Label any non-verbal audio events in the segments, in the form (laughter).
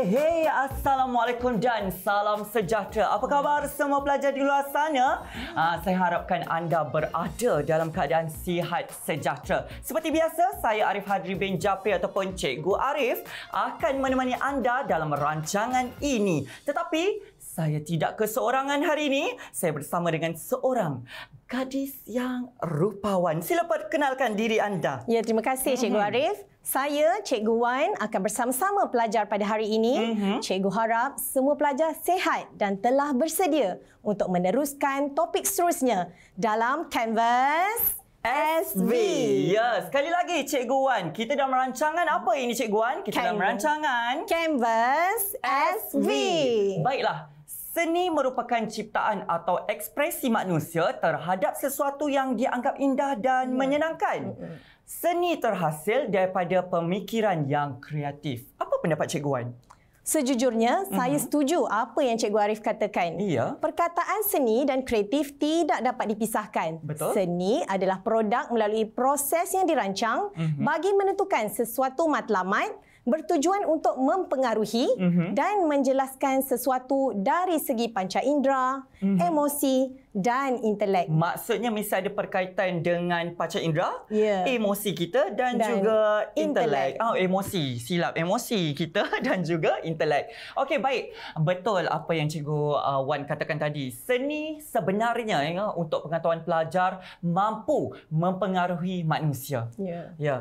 Hey hey, Assalamualaikum dan salam sejahtera. Apa khabar semua pelajar di luar sana? Uh, saya harapkan anda berada dalam keadaan sihat sejahtera. Seperti biasa, saya Arif Hadri bin Japri ataupun Cikgu Arif akan menemani anda dalam rancangan ini. Tetapi, saya tidak keseorangan hari ini. Saya bersama dengan seorang gadis yang rupawan. Sila perkenalkan diri anda. Ya, terima kasih Cikgu mhm. Arif. Saya, Cikgu Wan, akan bersama-sama pelajar pada hari ini. Mm-hmm. Cikgu harap semua pelajar sehat dan telah bersedia untuk meneruskan topik seterusnya dalam Canvas SV. Ya, sekali lagi Cikgu Wan, kita dalam rancangan apa ini Cikgu Wan? Kita Canvas. dalam rancangan Canvas SV. Baiklah. Seni merupakan ciptaan atau ekspresi manusia terhadap sesuatu yang dianggap indah dan ya. menyenangkan. Seni terhasil daripada pemikiran yang kreatif. Apa pendapat Cik Guan? Sejujurnya, uh-huh. saya setuju apa yang Cikgu Arif katakan. Iya. Perkataan seni dan kreatif tidak dapat dipisahkan. Betul. Seni adalah produk melalui proses yang dirancang uh-huh. bagi menentukan sesuatu matlamat, bertujuan untuk mempengaruhi mm-hmm. dan menjelaskan sesuatu dari segi panca indera, mm-hmm. emosi, dan intelek. Maksudnya mesti ada perkaitan dengan paca indera, yeah. emosi kita dan, dan juga intelek. Oh, emosi, silap. Emosi kita (laughs) dan juga intelek. Okey, baik. Betul apa yang Cikgu uh, Wan katakan tadi. Seni sebenarnya ya, untuk pengetahuan pelajar mampu mempengaruhi manusia. Ya. Yeah. Yeah.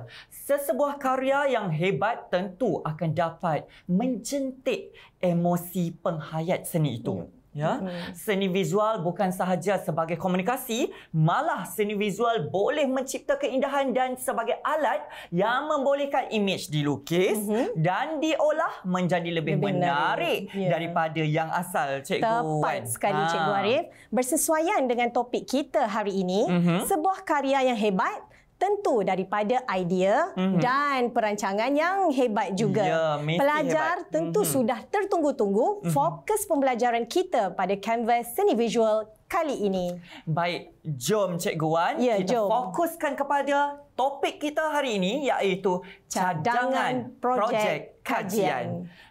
Sesebuah karya yang hebat tentu akan dapat mencentik emosi penghayat seni itu. Yeah ya seni visual bukan sahaja sebagai komunikasi malah seni visual boleh mencipta keindahan dan sebagai alat yang membolehkan imej dilukis mm-hmm. dan diolah menjadi lebih, lebih menarik, menarik. Yeah. daripada yang asal cikgu tepat sekali ha. cikgu Arif bersesuaian dengan topik kita hari ini mm-hmm. sebuah karya yang hebat tentu daripada idea mm-hmm. dan perancangan yang hebat juga. Yeah, ya, Pelajar hebat. tentu mm-hmm. sudah tertunggu-tunggu mm-hmm. fokus pembelajaran kita pada Canvas Seni Visual kali ini. Baik, jom Cikgu guan. yeah, kita jom. fokuskan kepada topik kita hari ini iaitu cadangan, cadangan projek, projek kajian. kajian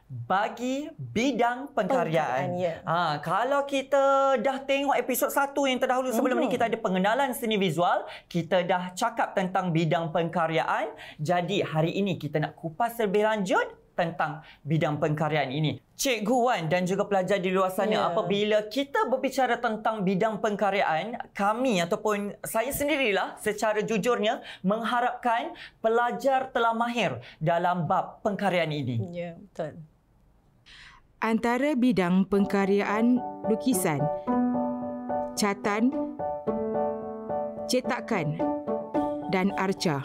bagi bidang pengkaryaan. Yeah. Ha, kalau kita dah tengok episod satu yang terdahulu sebelum mm-hmm. ni kita ada pengenalan seni visual, kita dah cakap tentang bidang pengkaryaan. Jadi hari ini kita nak kupas lebih lanjut tentang bidang pengkaryaan ini. Cik Guan dan juga pelajar di luar sana yeah. apabila kita berbicara tentang bidang pengkaryaan, kami ataupun saya sendirilah secara jujurnya mengharapkan pelajar telah mahir dalam bab pengkaryaan ini. Ya, yeah, betul antara bidang pengkaryaan lukisan catan cetakan dan arca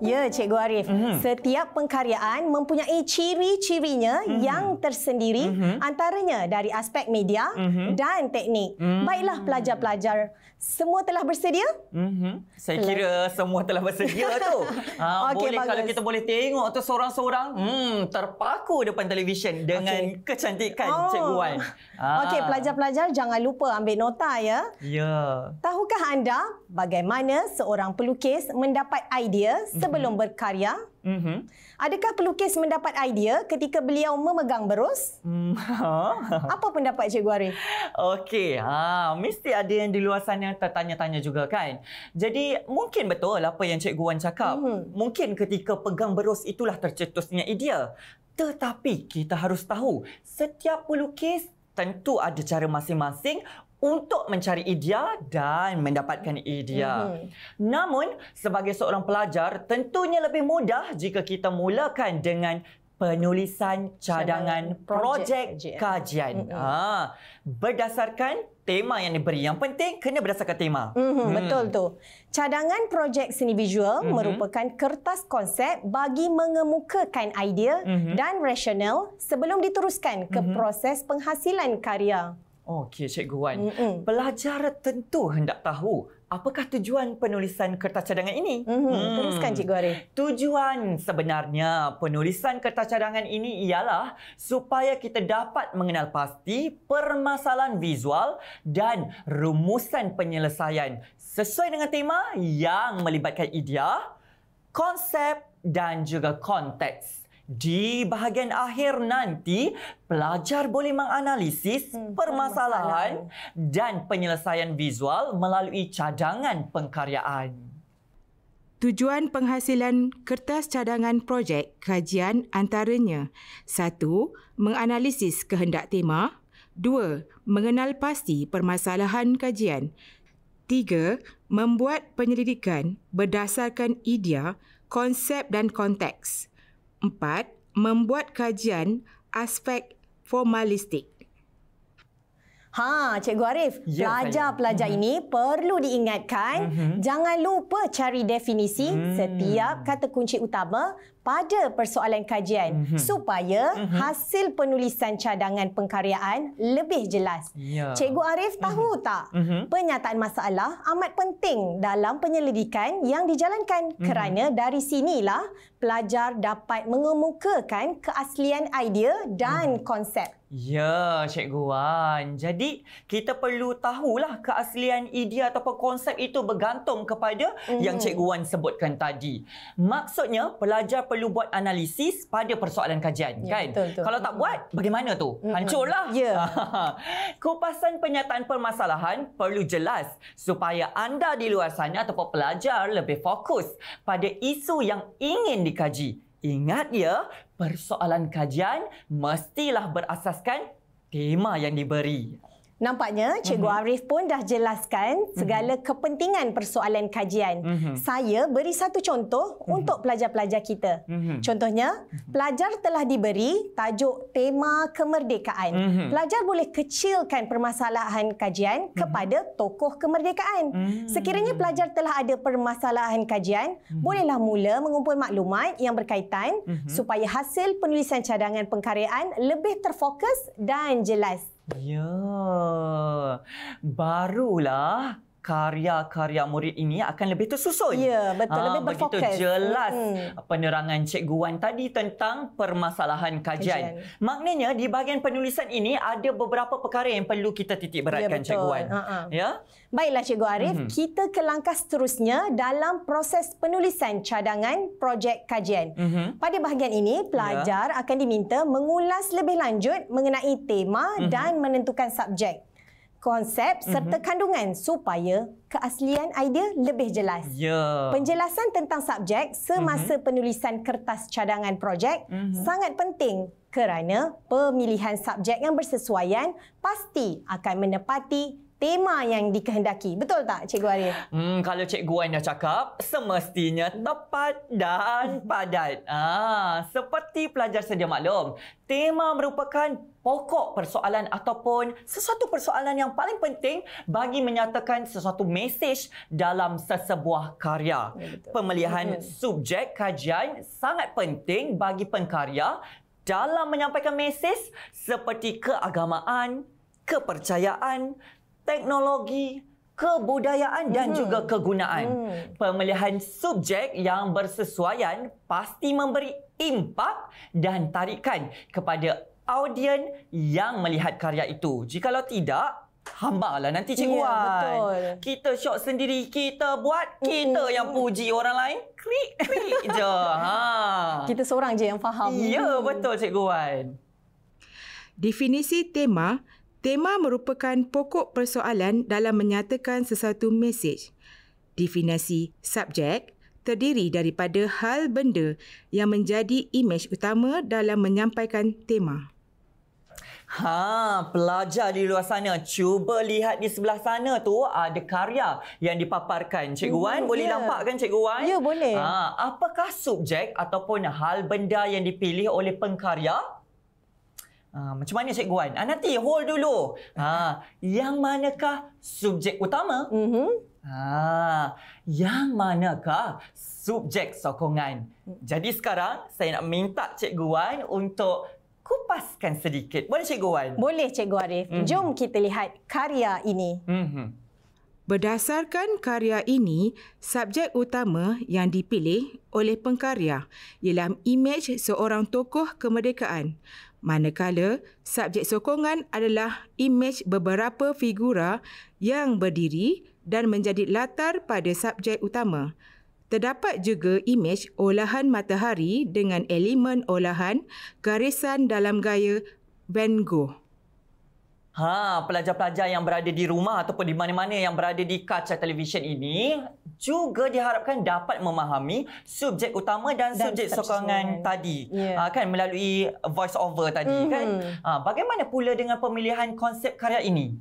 Ya, Cikgu Arif. Mm-hmm. Setiap pengkaryaan mempunyai ciri-cirinya mm-hmm. yang tersendiri mm-hmm. antaranya dari aspek media mm-hmm. dan teknik. Mm-hmm. Baiklah pelajar-pelajar, semua telah bersedia? Mm-hmm. Saya telah. kira semua telah bersedia (laughs) tu. Ha, okay, boleh bagus. kalau kita boleh tengok tu seorang-seorang hmm, terpaku depan televisyen dengan okay. kecantikan oh. Cikgu Wan. Ha. Okey, pelajar-pelajar jangan lupa ambil nota ya. Ya. Tahukah anda bagaimana seorang pelukis mendapat idea sebelum mm-hmm. berkarya? Mm-hmm. Adakah pelukis mendapat idea ketika beliau memegang berus? Mm-hmm. Apa pendapat Cikgu Guari? Okey, ha, mesti ada yang di luar sana tertanya-tanya juga kan? Jadi mungkin betul apa yang Cikgu Guan cakap. Mm-hmm. Mungkin ketika pegang berus itulah tercetusnya idea. Tetapi kita harus tahu, setiap pelukis tentu ada cara masing-masing untuk mencari idea dan mendapatkan idea. Mm-hmm. Namun, sebagai seorang pelajar, tentunya lebih mudah jika kita mulakan dengan penulisan cadangan projek kajian. Mm-hmm. Ha, berdasarkan tema yang diberi. Yang penting, kena berdasarkan tema. Mm-hmm. Mm. Betul tu. Cadangan projek seni visual mm-hmm. merupakan kertas konsep bagi mengemukakan idea mm-hmm. dan rasional sebelum diteruskan ke mm-hmm. proses penghasilan karya. Okey, Cikgu Wan. Mm-mm. Pelajar tentu hendak tahu apakah tujuan penulisan kertas cadangan ini. Mm-hmm. Hmm. Teruskan, Cikgu Arif. Tujuan sebenarnya penulisan kertas cadangan ini ialah supaya kita dapat mengenal pasti permasalahan visual dan rumusan penyelesaian sesuai dengan tema yang melibatkan idea, konsep dan juga konteks di bahagian akhir nanti pelajar boleh menganalisis hmm, permasalahan dan penyelesaian visual melalui cadangan pengkaryaan. Tujuan penghasilan kertas cadangan projek kajian antaranya satu, menganalisis kehendak tema dua, mengenal pasti permasalahan kajian tiga, membuat penyelidikan berdasarkan idea, konsep dan konteks Empat, Membuat kajian aspek formalistik. Ha, Cikgu Arif, pelajar-pelajar ya, mhm. ini perlu diingatkan, hmm. jangan lupa cari definisi hmm. setiap kata kunci utama pada persoalan kajian hmm. supaya hmm. hasil penulisan cadangan pengkaryaan lebih jelas. Ya. Cikgu Arif mhm. tahu hmm. tak? Hmm. Penyataan masalah amat penting dalam penyelidikan yang dijalankan hmm. kerana dari sinilah pelajar dapat mengemukakan keaslian idea dan hmm. konsep. Ya, Cikgu Wan. Jadi, kita perlu tahulah keaslian idea atau konsep itu bergantung kepada mm-hmm. yang mhm. Cikgu Wan sebutkan tadi. Maksudnya, pelajar perlu buat analisis pada persoalan kajian, ya, kan? Betul-betul. Kalau tak buat, mhm. bagaimana tu? Mhm. Hancurlah. Ya. (laughs) Kupasan penyataan permasalahan perlu jelas supaya anda di luar sana ataupun pelajar lebih fokus pada isu yang ingin dikaji Ingat ya, persoalan kajian mestilah berasaskan tema yang diberi. Nampaknya mhm. Cikgu mm-hmm. Arif pun dah jelaskan mhm. segala mm-hmm. kepentingan persoalan kajian. Mm-hmm. Saya beri satu contoh mm-hmm. untuk pelajar-pelajar kita. Mm-hmm. Contohnya, mhm. pelajar telah diberi tajuk tema kemerdekaan. Mm-hmm. Pelajar boleh kecilkan permasalahan kajian kepada tokoh kemerdekaan. Mm-hmm. Sekiranya pelajar telah ada permasalahan kajian, mm-hmm. bolehlah mula mengumpul maklumat yang berkaitan mm-hmm. supaya hasil penulisan cadangan pengkaryaan lebih terfokus dan jelas. Ya, barulah karya-karya murid ini akan lebih tersusun. Ya, betul. Ah, lebih berfokus. Begitu jelas hmm. penerangan Cikgu Wan tadi tentang permasalahan kajian. kajian. Maknanya di bahagian penulisan ini ada beberapa perkara yang perlu kita titik beratkan ya, Cikgu Wan. Uh-huh. Ha, ha. Ya? Baiklah Cikgu Arif, hmm. kita ke langkah seterusnya dalam proses penulisan cadangan projek kajian. Hmm. Pada bahagian ini, pelajar ya. akan diminta mengulas lebih lanjut mengenai tema hmm. dan menentukan subjek konsep mhm. serta mm-hmm. kandungan supaya keaslian idea lebih jelas. Yeah. Penjelasan tentang subjek semasa mm-hmm. penulisan kertas cadangan projek mm-hmm. sangat penting kerana pemilihan subjek yang bersesuaian pasti akan menepati tema yang dikehendaki. Betul tak Cikgu Arif? Hmm, kalau Cikgu Wan dah cakap, semestinya tepat dan (laughs) padat. Ah, seperti pelajar sedia maklum, tema merupakan pokok persoalan ataupun sesuatu persoalan yang paling penting bagi menyatakan sesuatu mesej dalam sesebuah karya. Ya, Pemilihan hmm. subjek kajian sangat penting bagi pengkarya dalam menyampaikan mesej seperti keagamaan, kepercayaan, teknologi kebudayaan dan hmm. juga kegunaan. Hmm. Pemilihan subjek yang bersesuaian pasti memberi impak dan tarikan kepada audien yang melihat karya itu. Jikalau tidak, hamba lah nanti cikgu ya, Betul. Kita syok sendiri, kita buat, kita hmm. yang puji orang lain, krik-krik je. (laughs) Ha. Kita seorang je yang faham. Ya, hmm. betul cikgu Wan. Definisi tema Tema merupakan pokok persoalan dalam menyatakan sesuatu mesej. Definasi subjek terdiri daripada hal benda yang menjadi imej utama dalam menyampaikan tema. Ha, pelajar di luar sana cuba lihat di sebelah sana tu ada karya yang dipaparkan. Cikgu uh, Wan, boleh yeah. nampak kan Cikgu Wan? Ya, yeah, boleh. Ha, apakah subjek ataupun hal benda yang dipilih oleh pengkarya? Ha, macam mana Cikgu guan? Ha, nanti hold dulu. Ha, yang manakah subjek utama? Mm-hmm. Ha, yang manakah subjek sokongan? Jadi sekarang saya nak minta Cikgu guan untuk kupaskan sedikit. Boleh Cikgu guan? Boleh Cikgu guan. Mm-hmm. Jom kita lihat karya ini. Mm-hmm. Berdasarkan karya ini, subjek utama yang dipilih oleh pengkarya ialah imej seorang tokoh kemerdekaan. Manakala, subjek sokongan adalah imej beberapa figura yang berdiri dan menjadi latar pada subjek utama. Terdapat juga imej olahan matahari dengan elemen olahan garisan dalam gaya Van Gogh. Ha, pelajar-pelajar yang berada di rumah ataupun di mana-mana yang berada di kaca televisyen ini juga diharapkan dapat memahami subjek utama dan, dan subjek sokongan sesuai. tadi. Yeah. Ha, kan melalui voice over tadi mm-hmm. kan. Ha, bagaimana pula dengan pemilihan konsep karya ini?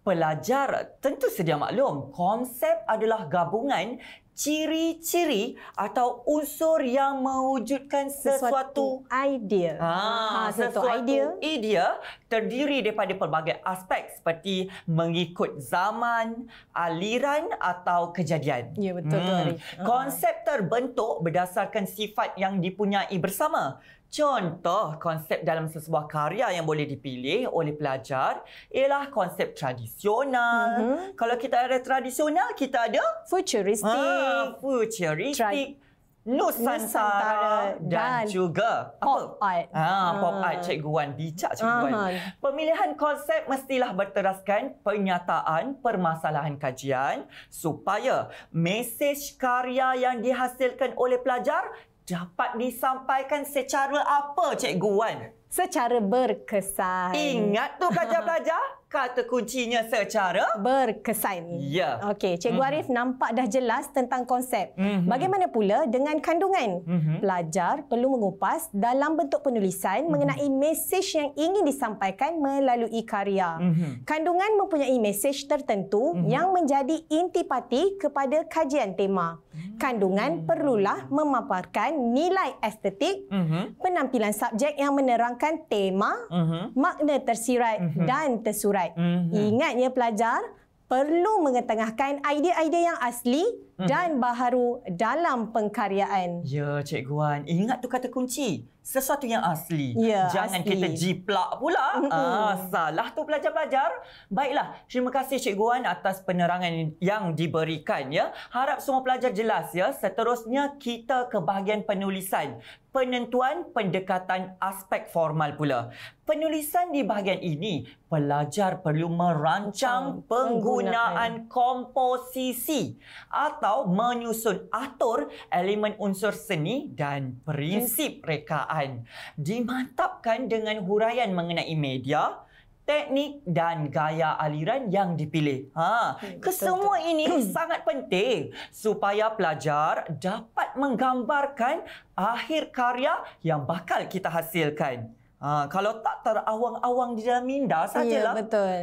Pelajar tentu sedia maklum, konsep adalah gabungan ciri-ciri atau unsur yang mewujudkan sesuatu, sesuatu idea. Ha, ha sesuatu, sesuatu idea. idea terdiri daripada pelbagai aspek seperti mengikut zaman, aliran atau kejadian. Ya betul hmm. tu. Ha. Konsep terbentuk berdasarkan sifat yang dipunyai bersama. Contoh konsep dalam sesebuah karya yang boleh dipilih oleh pelajar ialah konsep tradisional. Mm-hmm. Kalau kita ada tradisional, kita ada futuristik. Ah, futuristik. Nusantara, dan, dan juga pop apa? art. Ha, ah. pop art Cikgu Wan bijak Cikgu uh Wan. Pemilihan konsep mestilah berteraskan pernyataan permasalahan kajian supaya mesej karya yang dihasilkan oleh pelajar dapat disampaikan secara apa cikgu Wan? Secara berkesan. Ingat tu pelajar-pelajar? kata kuncinya secara berkesan. Ya. Okey, Cikgu mm-hmm. nampak dah jelas tentang konsep. Mm-hmm. Bagaimana pula dengan kandungan? Mm-hmm. Pelajar perlu mengupas dalam bentuk penulisan mm-hmm. mengenai mesej yang ingin disampaikan melalui karya. Mm-hmm. Kandungan mempunyai mesej tertentu mm-hmm. yang menjadi intipati kepada kajian tema. Mm-hmm. Kandungan perlulah memaparkan nilai estetik, mm-hmm. penampilan subjek yang menerangkan tema, mm-hmm. makna tersirat mm-hmm. dan tersurat copyright. Mm-hmm. Ingatnya pelajar perlu mengetengahkan idea-idea yang asli Hmm. dan baharu dalam pengkaryaan. Ya, Cik Guan, Ingat tu kata kunci. Sesuatu yang asli. Ya, Jangan asli. kita jiplak pula. Ah, salah tu pelajar-pelajar. Baiklah, terima kasih Cik Guan atas penerangan yang diberikan. Ya. Harap semua pelajar jelas. ya. Seterusnya, kita ke bahagian penulisan. Penentuan pendekatan aspek formal pula. Penulisan di bahagian ini, pelajar perlu merancang penggunaan komposisi atau atau menyusun atur elemen unsur seni dan prinsip rekaan dimantapkan dengan huraian mengenai media teknik dan gaya aliran yang dipilih. Ha, kesemua ini (clears throat) sangat penting supaya pelajar dapat menggambarkan akhir karya yang bakal kita hasilkan. Ha, kalau tak terawang-awang di dalam minda ya, sajalah. Ya, betul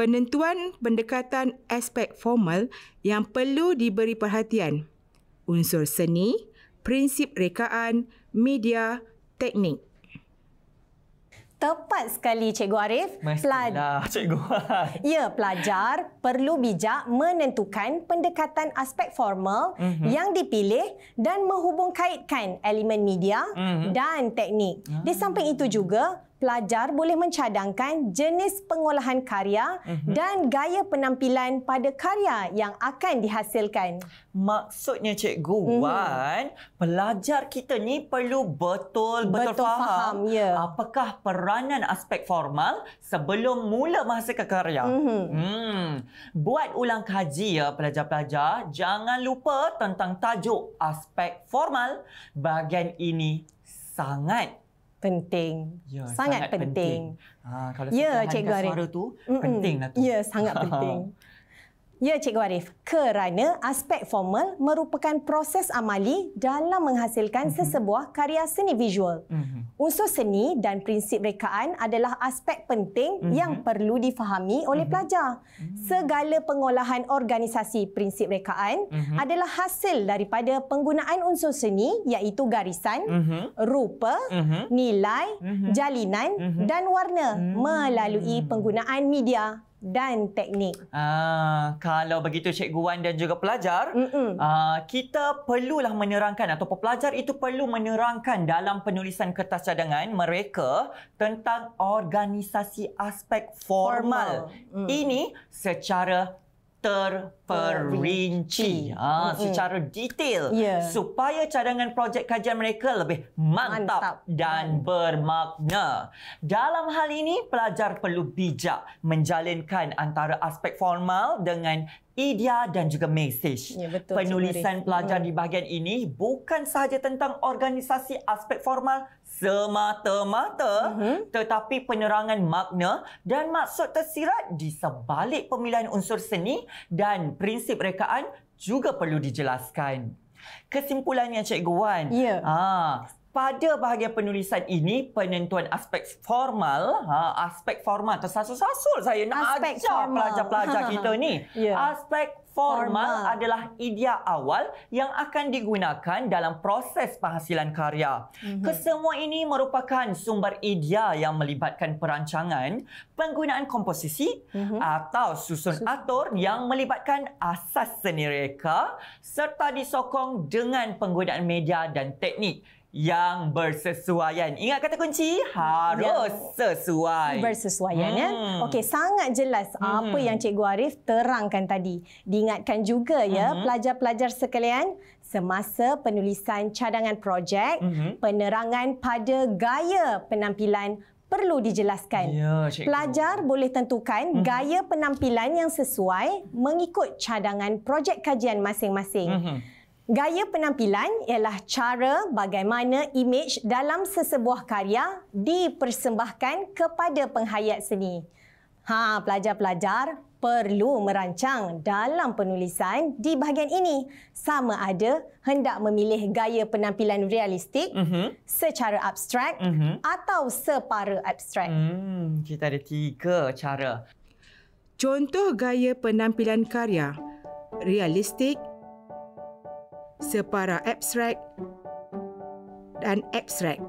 penentuan pendekatan aspek formal yang perlu diberi perhatian. Unsur seni, prinsip rekaan, media, teknik. Tepat sekali Cikgu Arif. Mestilah Cikgu. (laughs) Ya, pelajar perlu bijak menentukan pendekatan aspek formal mm-hmm. yang dipilih dan menghubungkaitkan elemen media mm-hmm. dan teknik. Mm-hmm. Di samping itu juga, pelajar boleh mencadangkan jenis pengolahan karya mm-hmm. dan gaya penampilan pada karya yang akan dihasilkan. Maksudnya cikgu mm-hmm. Wan, pelajar kita ni perlu betul-betul faham, faham ya. apakah peranan aspek formal sebelum mula menghasilkan karya. Mm-hmm. Hmm. Buat ulang kaji ya pelajar-pelajar, jangan lupa tentang tajuk aspek formal. Bahagian ini sangat penting. Ya, sangat, penting. penting. Ha, ya, Cikgu Arif. tu, mm-hmm. penting lah tu. Ya, sangat (laughs) penting. Ya, Cikgu Arif. Kerana aspek formal merupakan proses amali dalam menghasilkan mm-hmm. sesebuah karya seni visual. Mm-hmm unsur seni dan prinsip rekaan adalah aspek penting mm-hmm. yang perlu difahami oleh mm-hmm. pelajar. Mm-hmm. Segala pengolahan organisasi prinsip rekaan mm-hmm. adalah hasil daripada penggunaan unsur seni iaitu garisan, mm-hmm. rupa, mm-hmm. nilai, mm-hmm. jalinan mm-hmm. dan warna mm-hmm. melalui penggunaan media dan teknik. Ah, kalau begitu Cikgu Wan dan juga pelajar, ah, kita perlulah menerangkan atau pelajar itu perlu menerangkan dalam penulisan kertas cadangan mereka tentang organisasi aspek formal. formal. Mm. Ini secara terperinci ha, secara detail yeah. supaya cadangan projek kajian mereka lebih mantap, mantap. dan mm. bermakna. Dalam hal ini, pelajar perlu bijak menjalinkan antara aspek formal dengan idea dan juga mesej Ya, betul, Penulisan pelajar hmm. di bahagian ini bukan sahaja tentang organisasi aspek formal semata-mata hmm. tetapi penerangan makna dan maksud tersirat di sebalik pemilihan unsur seni dan prinsip rekaan juga perlu dijelaskan. Kesimpulannya Cikgu Wan. Ya. Ah, pada bahagian penulisan ini penentuan aspek formal ha, aspek formal tersasul-sasul saya nak aspek ajar pelajar-pelajar kita ni (laughs) yeah. aspek formal, adalah idea awal yang akan digunakan dalam proses penghasilan karya mm-hmm. kesemua ini merupakan sumber idea yang melibatkan perancangan penggunaan komposisi mm-hmm. atau susun Sus- atur yang melibatkan asas seni reka serta disokong dengan penggunaan media dan teknik yang bersesuaian. Ingat kata kunci? Harus yeah. sesuai. Bersesuaian, ya? hmm. ya. Okey, sangat jelas hmm. apa yang Cikgu Arif terangkan tadi. Diingatkan juga, ya, hmm. ya, pelajar-pelajar sekalian, semasa penulisan cadangan projek, hmm. penerangan pada gaya penampilan perlu dijelaskan. Ya, Pelajar boleh tentukan uh-huh. gaya penampilan yang sesuai mengikut cadangan projek kajian masing-masing. Uh-huh. Gaya penampilan ialah cara bagaimana imej dalam sesebuah karya dipersembahkan kepada penghayat seni. Ha, pelajar-pelajar perlu merancang dalam penulisan di bahagian ini sama ada hendak memilih gaya penampilan realistik uh-huh. secara abstrak uh-huh. atau separa abstrak. Hmm, kita ada tiga cara. Contoh gaya penampilan karya realistik separa abstrak dan abstrak.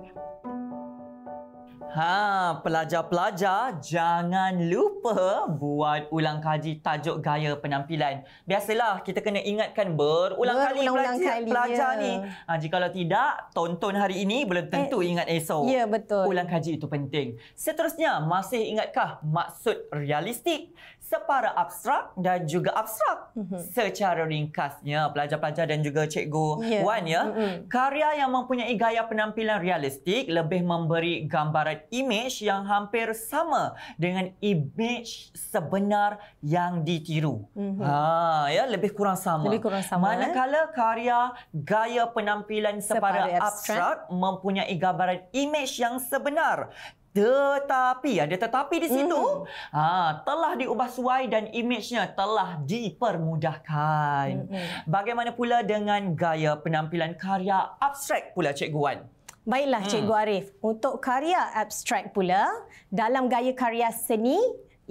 Ha, pelajar-pelajar jangan lupa buat ulang kaji tajuk gaya penampilan. Biasalah kita kena ingatkan berulang, berulang kali, kali pelajar ya. ni. Ha, jika kalau tidak tonton hari ini belum tentu eh, ingat esok. Ya, betul. Ulang kaji itu penting. Seterusnya, masih ingatkah maksud realistik? separa abstrak dan juga abstrak mm-hmm. secara ringkasnya pelajar-pelajar dan juga cikgu yeah. Wan ya mm-hmm. karya yang mempunyai gaya penampilan realistik lebih memberi gambaran imej yang hampir sama dengan imej sebenar yang ditiru mm-hmm. ha ya lebih kurang sama lebih kurang sama manakala eh? karya gaya penampilan separa, separa abstrak mempunyai gambaran imej yang sebenar tetapi ada tetapi di situ mm-hmm. ha, telah diubah suai dan imejnya telah dipermudahkan. Mm-hmm. Bagaimana pula dengan gaya penampilan karya abstrak pula Cikgu Guan? Baiklah hmm. Cikgu Arif, untuk karya abstrak pula dalam gaya karya seni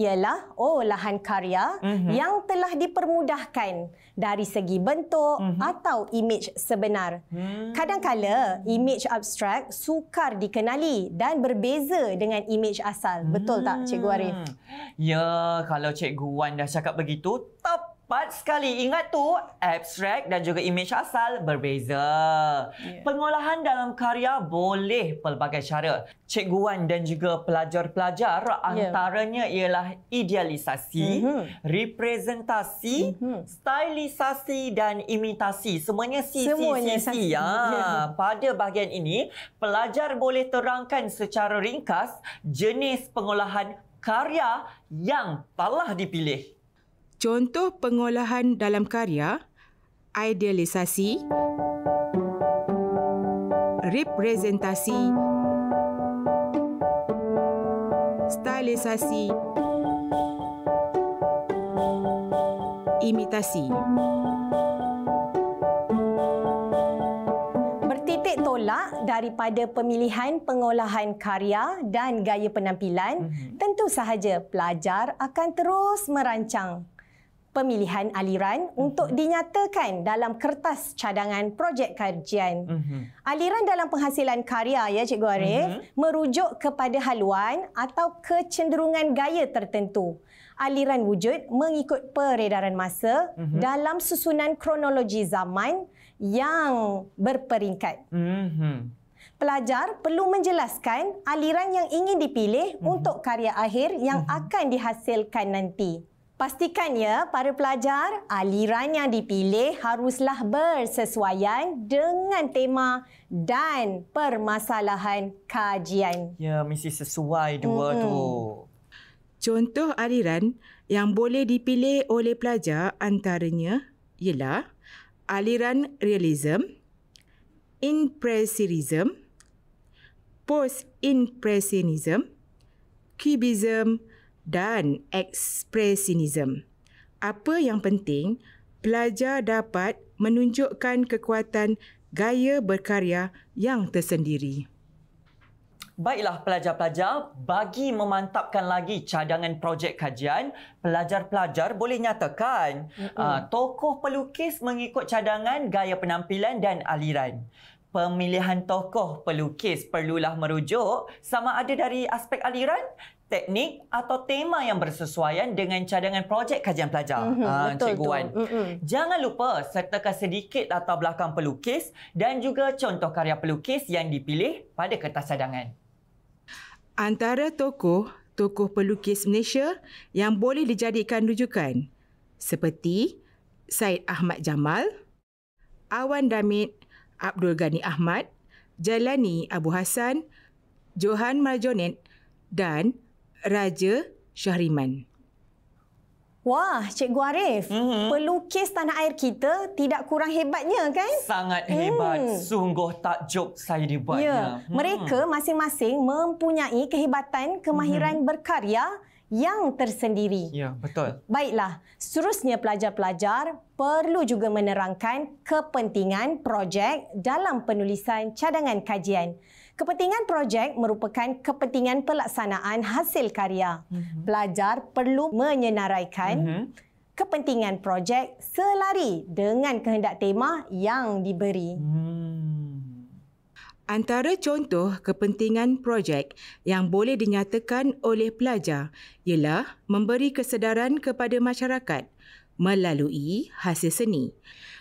ialah oh lahan karya mm-hmm. yang telah dipermudahkan dari segi bentuk mm-hmm. atau imej sebenar. Mm-hmm. Kadangkala imej abstrak sukar dikenali dan berbeza dengan imej asal. Mm-hmm. Betul tak Cikgu Arif? Hmm. Ya, kalau Cikgu Wan dah cakap begitu, top Tepat sekali. Ingat tu, abstrak dan juga imej asal berbeza. Yeah. Pengolahan dalam karya boleh pelbagai cara. Cikgu Wan dan juga pelajar-pelajar ya. antaranya ialah idealisasi, mm-hmm. representasi, mm-hmm. stylisasi dan imitasi. Semuanya C, Semuanya C, C, C. Ya. Yeah. Pada bahagian ini, pelajar boleh terangkan secara ringkas jenis pengolahan karya yang telah dipilih. Contoh pengolahan dalam karya, idealisasi, representasi, stylisasi, imitasi. Bertitik tolak daripada pemilihan pengolahan karya dan gaya penampilan, mm-hmm. tentu sahaja pelajar akan terus merancang pemilihan aliran mm-hmm. untuk dinyatakan dalam kertas cadangan projek kajian. Mm-hmm. Aliran dalam penghasilan karya ya Cikgu Arif mm-hmm. merujuk kepada haluan atau kecenderungan gaya tertentu. Aliran wujud mengikut peredaran masa mm-hmm. dalam susunan kronologi zaman yang berperingkat. Mm-hmm. Pelajar perlu menjelaskan aliran yang ingin dipilih mm-hmm. untuk karya akhir yang mm-hmm. akan dihasilkan nanti. Pastikan ya para pelajar aliran yang dipilih haruslah bersesuaian dengan tema dan permasalahan kajian. Ya, mesti sesuai dua mm-hmm. tu. Contoh aliran yang boleh dipilih oleh pelajar antaranya ialah aliran realism, impressionism, post-impressionism, cubism, dan ekspresionisme. Apa yang penting, pelajar dapat menunjukkan kekuatan gaya berkarya yang tersendiri. Baiklah pelajar-pelajar, bagi memantapkan lagi cadangan projek kajian, pelajar-pelajar boleh nyatakan mm-hmm. tokoh pelukis mengikut cadangan gaya penampilan dan aliran pemilihan tokoh pelukis perlulah merujuk sama ada dari aspek aliran teknik atau tema yang bersesuaian dengan cadangan projek kajian pelajar. Mm-hmm, uh, Cikgu Wan. Mm-hmm. Jangan lupa sertakan sedikit latar belakang pelukis dan juga contoh karya pelukis yang dipilih pada kertas cadangan. Antara tokoh-tokoh pelukis Malaysia yang boleh dijadikan rujukan seperti Said Ahmad Jamal, Awan Damit Abdul Ghani Ahmad, Jalani Abu Hassan, Johan Marjonet dan Raja Syahriman. Wah, Cik Arif, mm-hmm. pelukis tanah air kita tidak kurang hebatnya kan? Sangat hebat. Mm. Sungguh takjub saya dibuatnya. Ya. Mm. Mereka masing-masing mempunyai kehebatan, kemahiran mm-hmm. berkarya yang tersendiri. Ya, betul. Baiklah, seterusnya pelajar-pelajar perlu juga menerangkan kepentingan projek dalam penulisan cadangan kajian. Kepentingan projek merupakan kepentingan pelaksanaan hasil karya. Uh-huh. Pelajar perlu menyenaraikan uh-huh. kepentingan projek selari dengan kehendak tema yang diberi. Uh-huh. Antara contoh kepentingan projek yang boleh dinyatakan oleh pelajar ialah memberi kesedaran kepada masyarakat melalui hasil seni,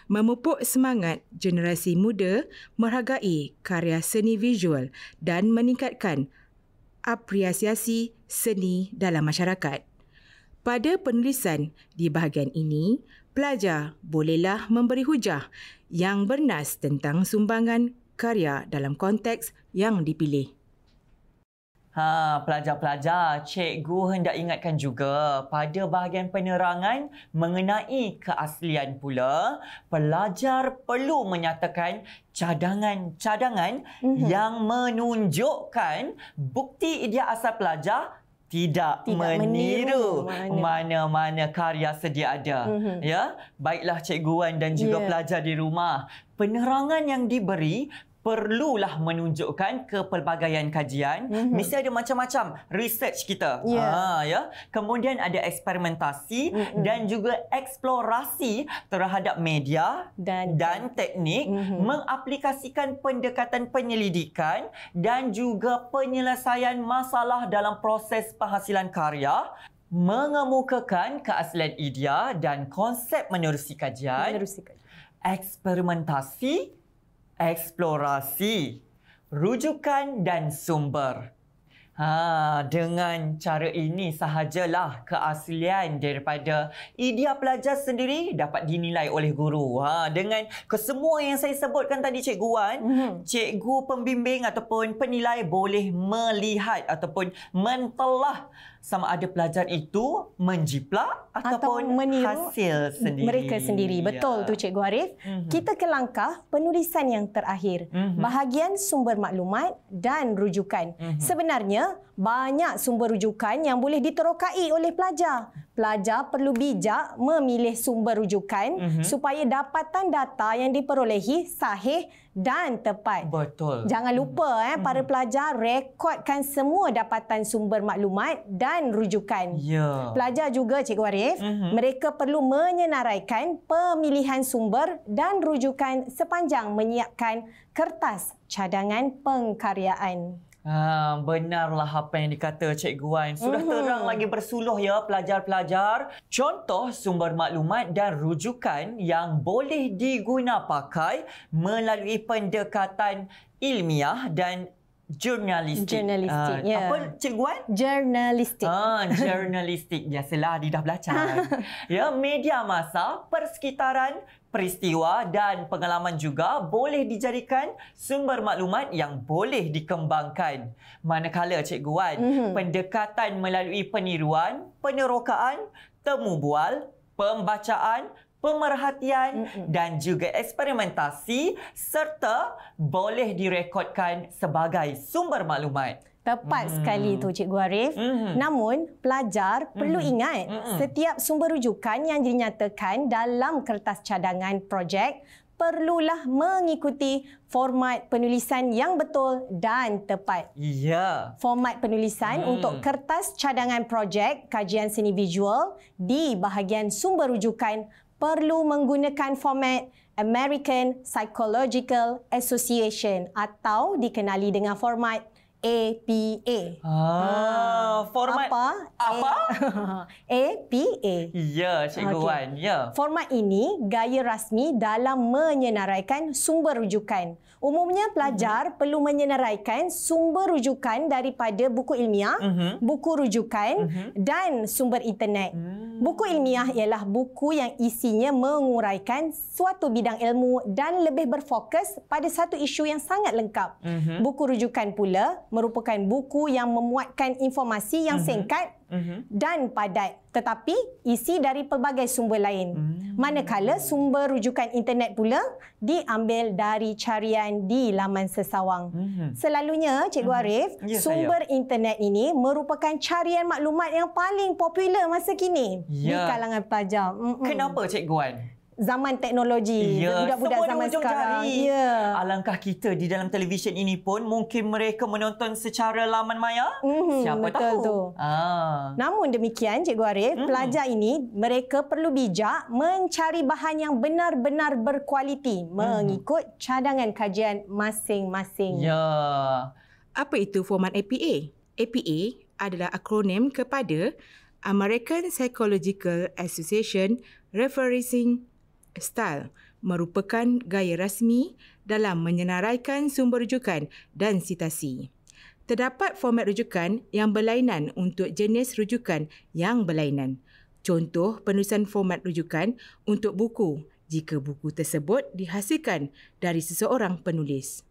memupuk semangat generasi muda merhargai karya seni visual dan meningkatkan apresiasi seni dalam masyarakat. Pada penulisan di bahagian ini, pelajar bolehlah memberi hujah yang bernas tentang sumbangan karya dalam konteks yang dipilih. Ha, pelajar-pelajar, cikgu hendak ingatkan juga pada bahagian penerangan mengenai keaslian pula, pelajar perlu menyatakan cadangan-cadangan mm-hmm. yang menunjukkan bukti idea asal pelajar tidak, tidak meniru, mana. mana karya sedia ada. Mm-hmm. Ya, baiklah Cikguan dan juga yeah. pelajar di rumah. Penerangan yang diberi perlulah menunjukkan kepelbagaian kajian mm-hmm. mesti ada macam-macam research kita yeah. ha ya kemudian ada eksperimentasi mm-hmm. dan juga eksplorasi terhadap media dan, dan teknik mm-hmm. mengaplikasikan pendekatan penyelidikan dan juga penyelesaian masalah dalam proses penghasilan karya mengemukakan keaslian idea dan konsep menerusi kajian menerusi kajian eksperimentasi eksplorasi, rujukan dan sumber. Ha, dengan cara ini sahajalah keaslian daripada idea pelajar sendiri dapat dinilai oleh guru. Ha, dengan kesemua yang saya sebutkan tadi Cikgu Wan, mm-hmm. Cikgu pembimbing ataupun penilai boleh melihat ataupun mentelah sama ada pelajar itu menjiplak ataupun Atau meniru hasil sendiri. Mereka sendiri. Betul ya. tu Cikgu Arif. Mm-hmm. Kita ke langkah penulisan yang terakhir. Mm-hmm. Bahagian sumber maklumat dan rujukan. Mm-hmm. Sebenarnya banyak sumber rujukan yang boleh diterokai oleh pelajar. Pelajar perlu bijak memilih sumber rujukan mm-hmm. supaya dapatan data yang diperolehi sahih dan tepat. Betul. Jangan lupa eh mm-hmm. para pelajar rekodkan semua dapatan sumber maklumat dan rujukan. Ya. Pelajar juga Cikgu Arif, uh-huh. mereka perlu menyenaraikan pemilihan sumber dan rujukan sepanjang menyiapkan kertas cadangan pengkaryaan. Ha, benarlah apa yang dikata Cikgu Wan. Sudah mhm. terang lagi bersuluh ya pelajar-pelajar. Contoh sumber maklumat dan rujukan yang boleh diguna pakai melalui pendekatan ilmiah dan Jurnalistik. Jurnalistik, uh, ya. Apa cikgu Wan? Jurnalistik. Uh, jurnalistik. Biasalah, Adi dah belajar. (laughs) ya, media masa, persekitaran, peristiwa dan pengalaman juga boleh dijadikan sumber maklumat yang boleh dikembangkan. Manakala Cikgu Wan, mm-hmm. pendekatan melalui peniruan, penerokaan, temu bual, pembacaan, pemerhatian mm-hmm. dan juga eksperimentasi serta boleh direkodkan sebagai sumber maklumat. Tepat mm. sekali tu Cikgu Arif. Mm. Namun, pelajar mm. perlu ingat mm. setiap sumber rujukan yang dinyatakan dalam kertas cadangan projek perlulah mengikuti format penulisan yang betul dan tepat. Iya. Format penulisan hmm. untuk kertas cadangan projek kajian seni visual di bahagian sumber rujukan perlu menggunakan format American Psychological Association atau dikenali dengan format A P A. Ah, ah. format apa? Apa? APA. Ya, Cikgu okay. Wan. Ya. Format ini gaya rasmi dalam menyenaraikan sumber rujukan. Umumnya hmm. pelajar uh-huh. perlu menyenaraikan sumber rujukan daripada buku ilmiah, uh-huh. buku rujukan uh-huh. dan sumber internet. Uh-huh. Buku ilmiah ialah buku yang isinya menguraikan suatu bidang ilmu dan lebih berfokus pada satu isu yang sangat lengkap. Uh-huh. Buku rujukan pula merupakan buku yang memuatkan informasi yang uh-huh. singkat mm-hmm. dan padat tetapi isi dari pelbagai sumber lain. Mm-hmm. Manakala sumber rujukan internet pula diambil dari carian di laman sesawang. Mm-hmm. Selalunya Cikgu mm-hmm. Arif, yes, ya, sumber saya. internet ini merupakan carian maklumat yang paling popular masa kini yeah. di kalangan pelajar. Mm-hmm. Kenapa Cikgu Wan? zaman teknologi ya, budak-budak Semua zaman di sekarang jari. Yeah. alangkah kita di dalam televisyen ini pun mungkin mereka menonton secara laman maya mm-hmm. siapa Betul tahu Ah. namun demikian cikgu Arif mm. pelajar ini mereka perlu bijak mencari bahan yang benar-benar berkualiti mm. mengikut cadangan kajian masing-masing ya yeah. apa itu format APA APA adalah akronim kepada American Psychological Association Referencing style merupakan gaya rasmi dalam menyenaraikan sumber rujukan dan sitasi. Terdapat format rujukan yang berlainan untuk jenis rujukan yang berlainan. Contoh penulisan format rujukan untuk buku jika buku tersebut dihasilkan dari seseorang penulis.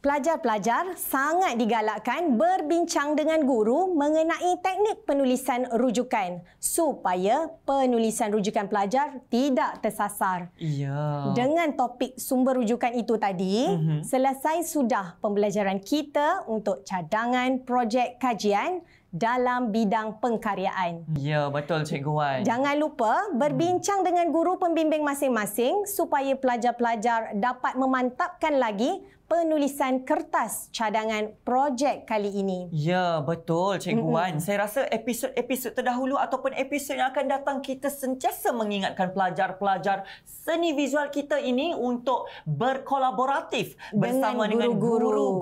Pelajar-pelajar sangat digalakkan berbincang dengan guru mengenai teknik penulisan rujukan supaya penulisan rujukan pelajar tidak tersasar. Iya. Dengan topik sumber rujukan itu tadi, mm-hmm. selesai sudah pembelajaran kita untuk cadangan projek kajian dalam bidang pengkaryaan. Ya, betul Cikgu Wan. Jangan lupa berbincang hmm. dengan guru pembimbing masing-masing supaya pelajar-pelajar dapat memantapkan lagi penulisan kertas cadangan projek kali ini. Ya, betul Cikgu mm-hmm. Wan. Saya rasa episod-episod terdahulu ataupun episod yang akan datang kita sentiasa mengingatkan pelajar-pelajar seni visual kita ini untuk berkolaboratif dengan bersama guru-guru dengan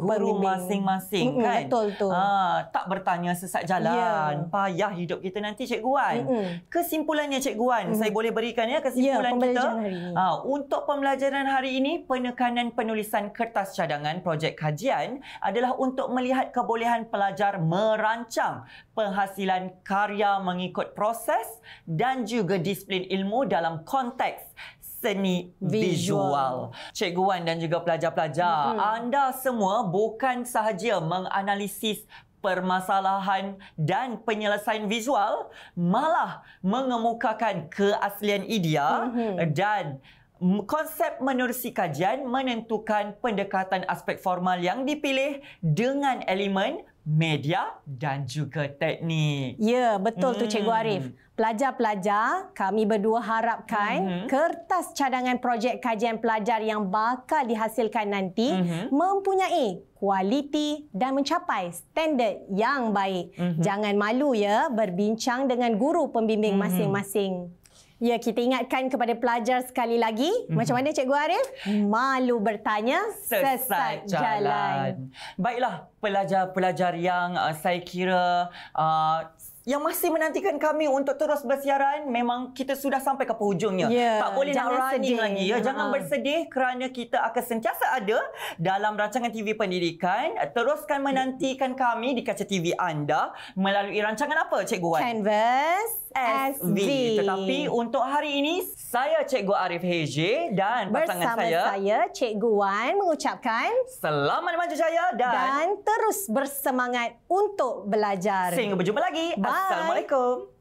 guru-guru masing-masing mm-hmm. kan. Betul tu. Ha, ah, tak bertanya sesat jalan. Yeah. Payah hidup kita nanti Cikgu Wan. Mm-hmm. Kesimpulannya Cikgu Wan, mm-hmm. saya boleh berikan ya, ya kesimpulan yeah, kita. Ha, untuk pembelajaran hari ini penekanan penulisan kertas cadangan projek kajian adalah untuk melihat kebolehan pelajar merancang penghasilan karya mengikut proses dan juga disiplin ilmu dalam konteks seni visual. visual. Cikgu Wan dan juga pelajar-pelajar, hmm. anda semua bukan sahaja menganalisis permasalahan dan penyelesaian visual malah mengemukakan keaslian idea mm-hmm. dan konsep menerusi kajian menentukan pendekatan aspek formal yang dipilih dengan elemen media dan juga teknik. Ya, betul hmm. tu Cikgu hmm. Arif. Pelajar-pelajar, kami berdua harapkan hmm. kertas cadangan projek kajian pelajar yang bakal dihasilkan nanti hmm. mempunyai kualiti dan mencapai standard yang baik. Hmm. Jangan malu ya berbincang dengan guru pembimbing hmm. masing-masing. Ya, kita ingatkan kepada pelajar sekali lagi. Hmm. Macam mana Cikgu Arif? Malu bertanya sesat, sesat jalan. jalan. Baiklah, pelajar-pelajar yang uh, saya kira uh, yang masih menantikan kami untuk terus bersiaran memang kita sudah sampai ke penghujungnya. Yeah. Tak boleh jangan nak sedih lagi. Ya, jangan bersedih kerana kita akan sentiasa ada dalam rancangan TV pendidikan. Teruskan menantikan kami di kaca TV anda melalui rancangan apa Cikgu Wan? Canvas. SV. Tetapi untuk hari ini saya Cikgu Arif HJ dan pasangan Bersama saya Bersama saya Cikgu Wan mengucapkan selamat maju jaya dan, dan terus bersemangat untuk belajar. Sehingga berjumpa lagi. Bye. Assalamualaikum.